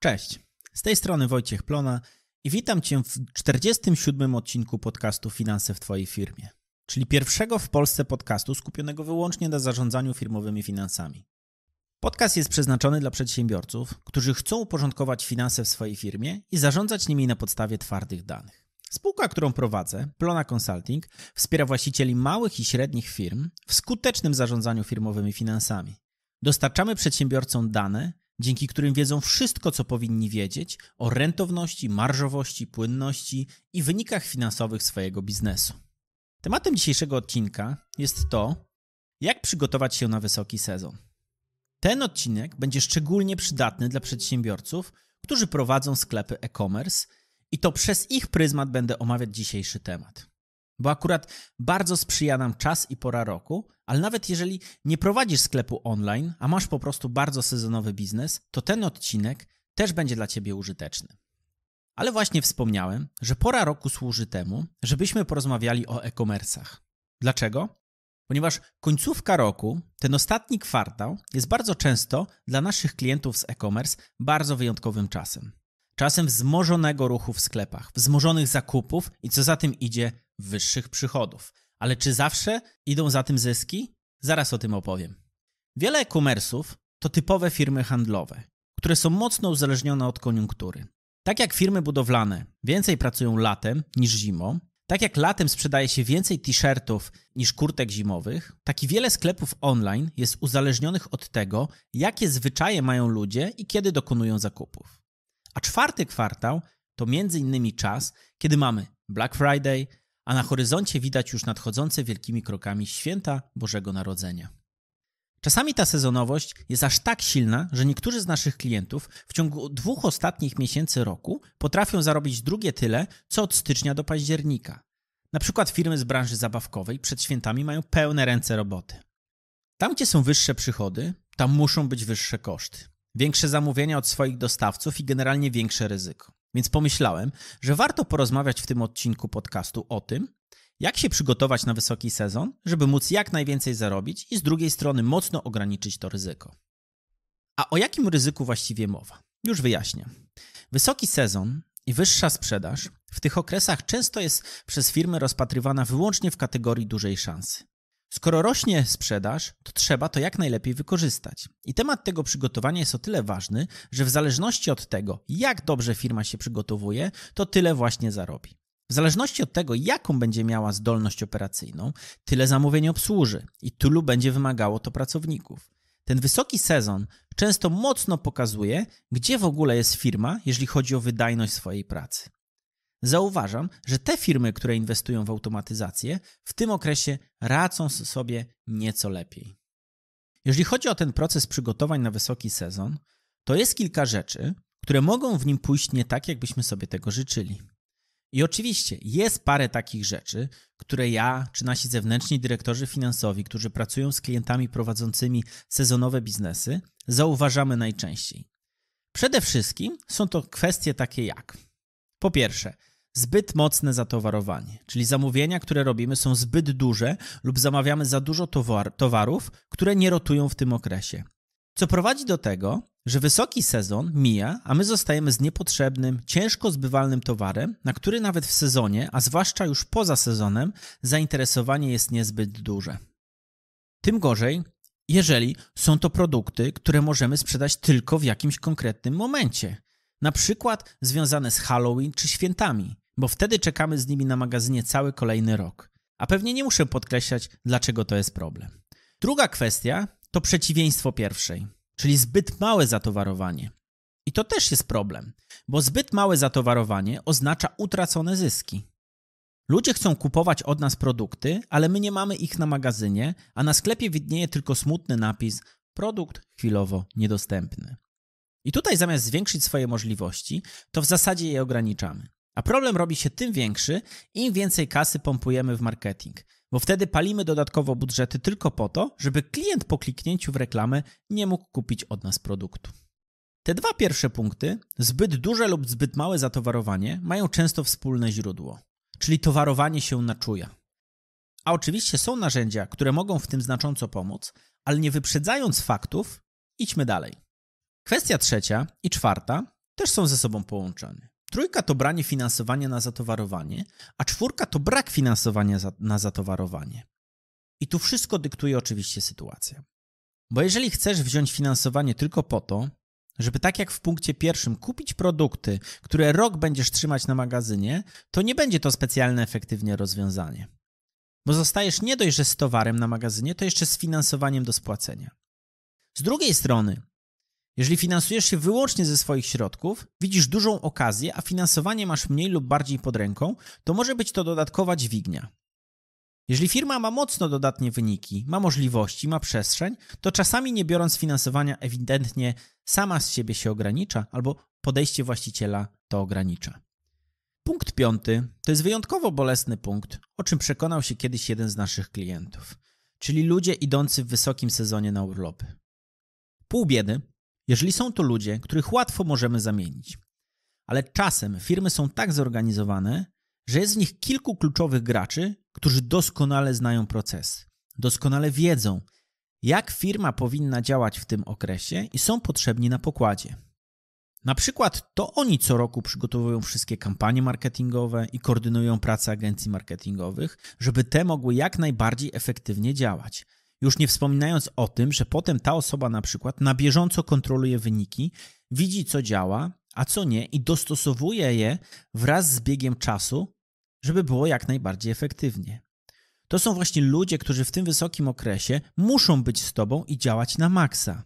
Cześć, z tej strony Wojciech Plona i witam Cię w 47. odcinku podcastu Finanse w Twojej firmie, czyli pierwszego w Polsce podcastu skupionego wyłącznie na zarządzaniu firmowymi finansami. Podcast jest przeznaczony dla przedsiębiorców, którzy chcą uporządkować finanse w swojej firmie i zarządzać nimi na podstawie twardych danych. Spółka, którą prowadzę, Plona Consulting, wspiera właścicieli małych i średnich firm w skutecznym zarządzaniu firmowymi finansami. Dostarczamy przedsiębiorcom dane, dzięki którym wiedzą wszystko, co powinni wiedzieć o rentowności, marżowości, płynności i wynikach finansowych swojego biznesu. Tematem dzisiejszego odcinka jest to, jak przygotować się na wysoki sezon. Ten odcinek będzie szczególnie przydatny dla przedsiębiorców, którzy prowadzą sklepy e-commerce i to przez ich pryzmat będę omawiać dzisiejszy temat. Bo akurat bardzo sprzyja nam czas i pora roku, ale nawet jeżeli nie prowadzisz sklepu online, a masz po prostu bardzo sezonowy biznes, to ten odcinek też będzie dla Ciebie użyteczny. Ale właśnie wspomniałem, że pora roku służy temu, żebyśmy porozmawiali o e-commerce'ach. Dlaczego? Ponieważ końcówka roku, ten ostatni kwartał, jest bardzo często dla naszych klientów z e-commerce bardzo wyjątkowym czasem. Czasem wzmożonego ruchu w sklepach, wzmożonych zakupów i co za tym idzie, wyższych przychodów. Ale czy zawsze idą za tym zyski? Zaraz o tym opowiem. Wiele e-commerce'ów to typowe firmy handlowe, które są mocno uzależnione od koniunktury. Tak jak firmy budowlane więcej pracują latem niż zimą, tak jak latem sprzedaje się więcej t-shirtów niż kurtek zimowych, tak i wiele sklepów online jest uzależnionych od tego, jakie zwyczaje mają ludzie i kiedy dokonują zakupów. A czwarty kwartał to między innymi czas, kiedy mamy Black Friday, a na horyzoncie widać już nadchodzące wielkimi krokami święta Bożego Narodzenia. Czasami ta sezonowość jest aż tak silna, że niektórzy z naszych klientów w ciągu dwóch ostatnich miesięcy roku potrafią zarobić drugie tyle, co od stycznia do października. Na przykład firmy z branży zabawkowej przed świętami mają pełne ręce roboty. Tam, gdzie są wyższe przychody, tam muszą być wyższe koszty, większe zamówienia od swoich dostawców i generalnie większe ryzyko. Więc pomyślałem, że warto porozmawiać w tym odcinku podcastu o tym, jak się przygotować na wysoki sezon, żeby móc jak najwięcej zarobić i z drugiej strony mocno ograniczyć to ryzyko. A o jakim ryzyku właściwie mowa? Już wyjaśnię. Wysoki sezon i wyższa sprzedaż w tych okresach często jest przez firmy rozpatrywana wyłącznie w kategorii dużej szansy. Skoro rośnie sprzedaż, to trzeba to jak najlepiej wykorzystać. I temat tego przygotowania jest o tyle ważny, że w zależności od tego, jak dobrze firma się przygotowuje, to tyle właśnie zarobi. W zależności od tego, jaką będzie miała zdolność operacyjną, tyle zamówień obsłuży i tylu będzie wymagało to pracowników. Ten wysoki sezon często mocno pokazuje, gdzie w ogóle jest firma, jeżeli chodzi o wydajność swojej pracy zauważam, że te firmy, które inwestują w automatyzację, w tym okresie radzą sobie nieco lepiej. Jeżeli chodzi o ten proces przygotowań na wysoki sezon, to jest kilka rzeczy, które mogą w nim pójść nie tak, jakbyśmy sobie tego życzyli. I oczywiście jest parę takich rzeczy, które ja czy nasi zewnętrzni dyrektorzy finansowi, którzy pracują z klientami prowadzącymi sezonowe biznesy, zauważamy najczęściej. Przede wszystkim są to kwestie takie jak: po pierwsze, zbyt mocne zatowarowanie, czyli zamówienia, które robimy, są zbyt duże lub zamawiamy za dużo towar, towarów, które nie rotują w tym okresie. Co prowadzi do tego, że wysoki sezon mija, a my zostajemy z niepotrzebnym, ciężko zbywalnym towarem, na który nawet w sezonie, a zwłaszcza już poza sezonem, zainteresowanie jest niezbyt duże. Tym gorzej, jeżeli są to produkty, które możemy sprzedać tylko w jakimś konkretnym momencie, na przykład związane z Halloween czy świętami bo wtedy czekamy z nimi na magazynie cały kolejny rok. A pewnie nie muszę podkreślać, dlaczego to jest problem. Druga kwestia to przeciwieństwo pierwszej, czyli zbyt małe zatowarowanie. I to też jest problem, bo zbyt małe zatowarowanie oznacza utracone zyski. Ludzie chcą kupować od nas produkty, ale my nie mamy ich na magazynie, a na sklepie widnieje tylko smutny napis: produkt chwilowo niedostępny. I tutaj zamiast zwiększyć swoje możliwości, to w zasadzie je ograniczamy. A problem robi się tym większy, im więcej kasy pompujemy w marketing, bo wtedy palimy dodatkowo budżety tylko po to, żeby klient po kliknięciu w reklamę nie mógł kupić od nas produktu. Te dwa pierwsze punkty, zbyt duże lub zbyt małe zatowarowanie, mają często wspólne źródło, czyli towarowanie się na czuja. A oczywiście są narzędzia, które mogą w tym znacząco pomóc, ale nie wyprzedzając faktów, idźmy dalej. Kwestia trzecia i czwarta też są ze sobą połączone. Trójka to branie finansowania na zatowarowanie, a czwórka to brak finansowania za, na zatowarowanie. I tu wszystko dyktuje oczywiście sytuacja. Bo jeżeli chcesz wziąć finansowanie tylko po to, żeby tak jak w punkcie pierwszym kupić produkty, które rok będziesz trzymać na magazynie, to nie będzie to specjalne efektywnie rozwiązanie. Bo zostajesz nie dość, że z towarem na magazynie, to jeszcze z finansowaniem do spłacenia. Z drugiej strony, jeżeli finansujesz się wyłącznie ze swoich środków, widzisz dużą okazję, a finansowanie masz mniej lub bardziej pod ręką, to może być to dodatkowa dźwignia. Jeżeli firma ma mocno dodatnie wyniki, ma możliwości, ma przestrzeń, to czasami nie biorąc finansowania ewidentnie sama z siebie się ogranicza albo podejście właściciela to ogranicza. Punkt piąty to jest wyjątkowo bolesny punkt, o czym przekonał się kiedyś jeden z naszych klientów, czyli ludzie idący w wysokim sezonie na urlopy. Pół biedy, jeżeli są to ludzie, których łatwo możemy zamienić. Ale czasem firmy są tak zorganizowane, że jest w nich kilku kluczowych graczy, którzy doskonale znają proces, doskonale wiedzą, jak firma powinna działać w tym okresie i są potrzebni na pokładzie. Na przykład to oni co roku przygotowują wszystkie kampanie marketingowe i koordynują pracę agencji marketingowych, żeby te mogły jak najbardziej efektywnie działać. Już nie wspominając o tym, że potem ta osoba na przykład na bieżąco kontroluje wyniki, widzi co działa, a co nie i dostosowuje je wraz z biegiem czasu, żeby było jak najbardziej efektywnie. To są właśnie ludzie, którzy w tym wysokim okresie muszą być z tobą i działać na maksa.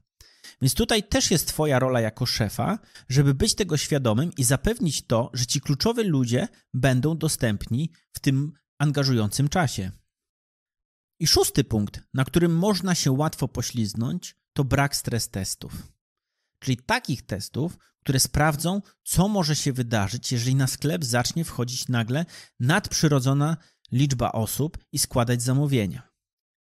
Więc tutaj też jest Twoja rola jako szefa, żeby być tego świadomym i zapewnić to, że ci kluczowi ludzie będą dostępni w tym angażującym czasie. I szósty punkt, na którym można się łatwo pośliznąć, to brak stres testów. Czyli takich testów, które sprawdzą, co może się wydarzyć, jeżeli na sklep zacznie wchodzić nagle nadprzyrodzona liczba osób i składać zamówienia.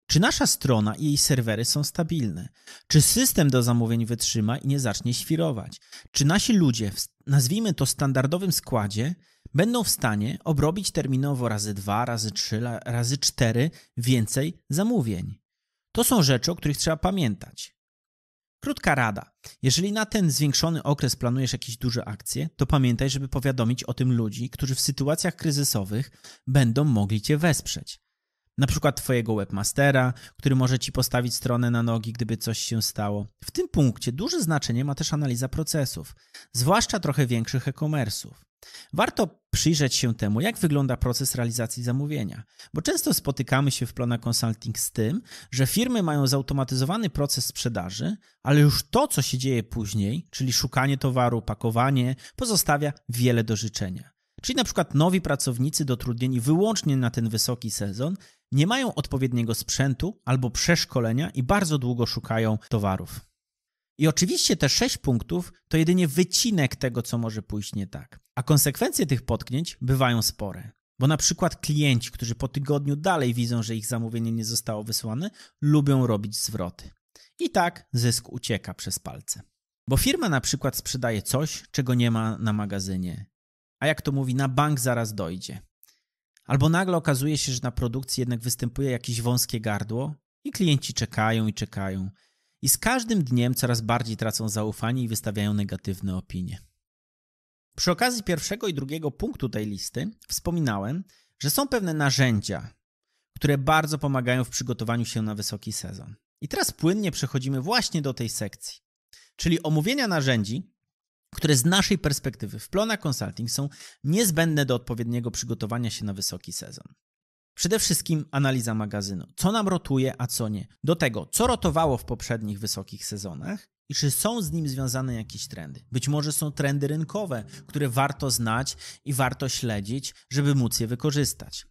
Czy nasza strona i jej serwery są stabilne? Czy system do zamówień wytrzyma i nie zacznie świrować? Czy nasi ludzie, w, nazwijmy to standardowym składzie, będą w stanie obrobić terminowo razy dwa, razy trzy, razy cztery więcej zamówień. To są rzeczy, o których trzeba pamiętać. Krótka rada. Jeżeli na ten zwiększony okres planujesz jakieś duże akcje, to pamiętaj, żeby powiadomić o tym ludzi, którzy w sytuacjach kryzysowych będą mogli Cię wesprzeć. Na przykład Twojego webmastera, który może Ci postawić stronę na nogi, gdyby coś się stało. W tym punkcie duże znaczenie ma też analiza procesów, zwłaszcza trochę większych e-commerce'ów. Warto przyjrzeć się temu, jak wygląda proces realizacji zamówienia, bo często spotykamy się w planach consulting z tym, że firmy mają zautomatyzowany proces sprzedaży, ale już to, co się dzieje później, czyli szukanie towaru, pakowanie, pozostawia wiele do życzenia. Czyli na przykład nowi pracownicy dotrudnieni wyłącznie na ten wysoki sezon nie mają odpowiedniego sprzętu albo przeszkolenia i bardzo długo szukają towarów. I oczywiście te sześć punktów to jedynie wycinek tego, co może pójść nie tak. A konsekwencje tych potknięć bywają spore. Bo na przykład klienci, którzy po tygodniu dalej widzą, że ich zamówienie nie zostało wysłane, lubią robić zwroty. I tak zysk ucieka przez palce. Bo firma na przykład sprzedaje coś, czego nie ma na magazynie. A jak to mówi, na bank zaraz dojdzie. Albo nagle okazuje się, że na produkcji jednak występuje jakieś wąskie gardło i klienci czekają i czekają. I z każdym dniem coraz bardziej tracą zaufanie i wystawiają negatywne opinie. Przy okazji pierwszego i drugiego punktu tej listy wspominałem, że są pewne narzędzia, które bardzo pomagają w przygotowaniu się na wysoki sezon. I teraz płynnie przechodzimy właśnie do tej sekcji, czyli omówienia narzędzi, które z naszej perspektywy w Plona Consulting są niezbędne do odpowiedniego przygotowania się na wysoki sezon. Przede wszystkim analiza magazynu. Co nam rotuje, a co nie. Do tego, co rotowało w poprzednich wysokich sezonach i czy są z nim związane jakieś trendy. Być może są trendy rynkowe, które warto znać i warto śledzić, żeby móc je wykorzystać.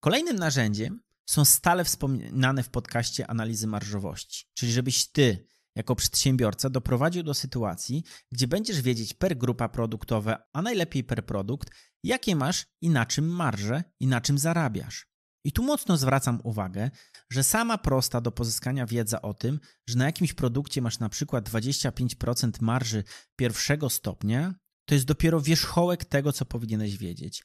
Kolejnym narzędziem są stale wspominane w podcaście analizy marżowości, czyli żebyś ty jako przedsiębiorca doprowadził do sytuacji, gdzie będziesz wiedzieć per grupa produktowa, a najlepiej per produkt, jakie masz i na czym marże i na czym zarabiasz. I tu mocno zwracam uwagę, że sama prosta do pozyskania wiedza o tym, że na jakimś produkcie masz na przykład 25% marży pierwszego stopnia, to jest dopiero wierzchołek tego, co powinieneś wiedzieć.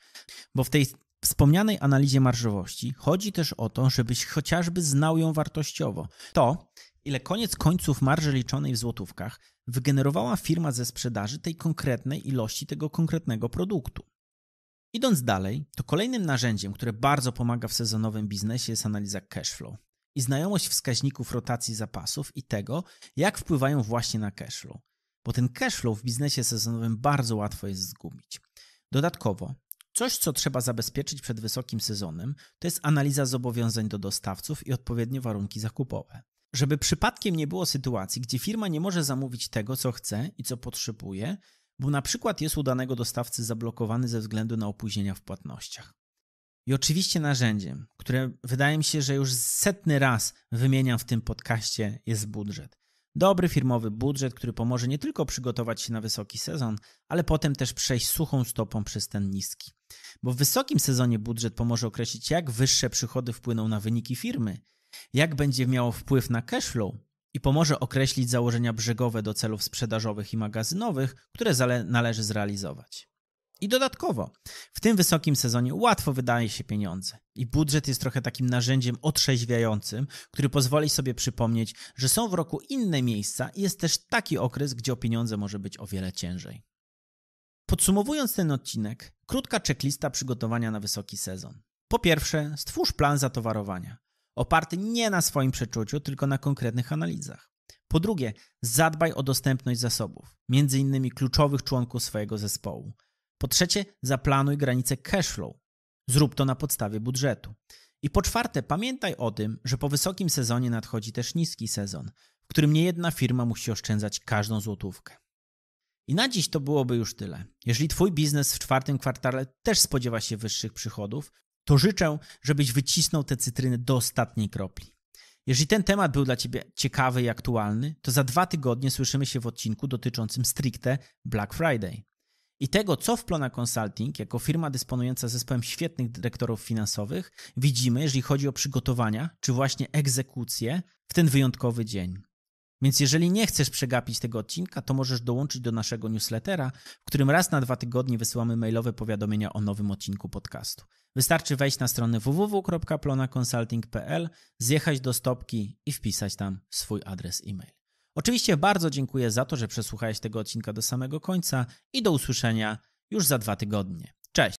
Bo w tej wspomnianej analizie marżowości chodzi też o to, żebyś chociażby znał ją wartościowo. To, ile koniec końców marży liczonej w złotówkach wygenerowała firma ze sprzedaży tej konkretnej ilości tego konkretnego produktu. Idąc dalej, to kolejnym narzędziem, które bardzo pomaga w sezonowym biznesie jest analiza cashflow i znajomość wskaźników rotacji zapasów i tego, jak wpływają właśnie na cashflow. Bo ten cashflow w biznesie sezonowym bardzo łatwo jest zgubić. Dodatkowo, coś co trzeba zabezpieczyć przed wysokim sezonem, to jest analiza zobowiązań do dostawców i odpowiednie warunki zakupowe. Żeby przypadkiem nie było sytuacji, gdzie firma nie może zamówić tego, co chce i co potrzebuje, bo na przykład jest u danego dostawcy zablokowany ze względu na opóźnienia w płatnościach. I oczywiście narzędziem, które wydaje mi się, że już setny raz wymieniam w tym podcaście, jest budżet. Dobry firmowy budżet, który pomoże nie tylko przygotować się na wysoki sezon, ale potem też przejść suchą stopą przez ten niski. Bo w wysokim sezonie budżet pomoże określić, jak wyższe przychody wpłyną na wyniki firmy, jak będzie miało wpływ na cashflow, i pomoże określić założenia brzegowe do celów sprzedażowych i magazynowych, które należy zrealizować. I dodatkowo, w tym wysokim sezonie łatwo wydaje się pieniądze. I budżet jest trochę takim narzędziem otrzeźwiającym, który pozwoli sobie przypomnieć, że są w roku inne miejsca i jest też taki okres, gdzie o pieniądze może być o wiele ciężej. Podsumowując ten odcinek, krótka checklista przygotowania na wysoki sezon. Po pierwsze, stwórz plan zatowarowania oparty nie na swoim przeczuciu, tylko na konkretnych analizach. Po drugie, zadbaj o dostępność zasobów, m.in. kluczowych członków swojego zespołu. Po trzecie, zaplanuj granice cashflow. Zrób to na podstawie budżetu. I po czwarte, pamiętaj o tym, że po wysokim sezonie nadchodzi też niski sezon, w którym nie jedna firma musi oszczędzać każdą złotówkę. I na dziś to byłoby już tyle. Jeżeli Twój biznes w czwartym kwartale też spodziewa się wyższych przychodów, to życzę, żebyś wycisnął te cytryny do ostatniej kropli. Jeżeli ten temat był dla Ciebie ciekawy i aktualny, to za dwa tygodnie słyszymy się w odcinku dotyczącym stricte Black Friday i tego, co w Plona Consulting, jako firma dysponująca zespołem świetnych dyrektorów finansowych, widzimy, jeżeli chodzi o przygotowania czy właśnie egzekucję w ten wyjątkowy dzień. Więc jeżeli nie chcesz przegapić tego odcinka, to możesz dołączyć do naszego newslettera, w którym raz na dwa tygodnie wysyłamy mailowe powiadomienia o nowym odcinku podcastu. Wystarczy wejść na stronę www.plonaconsulting.pl, zjechać do stopki i wpisać tam swój adres e-mail. Oczywiście bardzo dziękuję za to, że przesłuchałeś tego odcinka do samego końca i do usłyszenia już za dwa tygodnie.